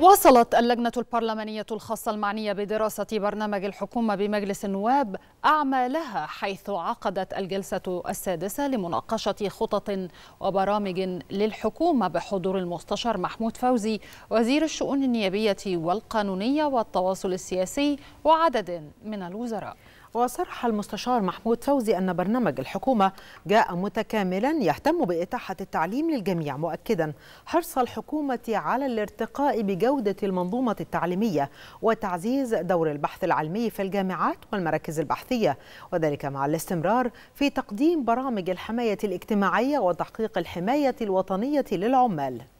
وصلت اللجنة البرلمانية الخاصة المعنية بدراسة برنامج الحكومة بمجلس النواب أعمالها حيث عقدت الجلسة السادسة لمناقشة خطط وبرامج للحكومة بحضور المستشار محمود فوزي وزير الشؤون النيابية والقانونية والتواصل السياسي وعدد من الوزراء وصرح المستشار محمود فوزي أن برنامج الحكومة جاء متكاملا يهتم بإتاحة التعليم للجميع مؤكدا حرص الحكومة على الارتقاء بجودة المنظومة التعليمية وتعزيز دور البحث العلمي في الجامعات والمراكز البحثية وذلك مع الاستمرار في تقديم برامج الحماية الاجتماعية وتحقيق الحماية الوطنية للعمال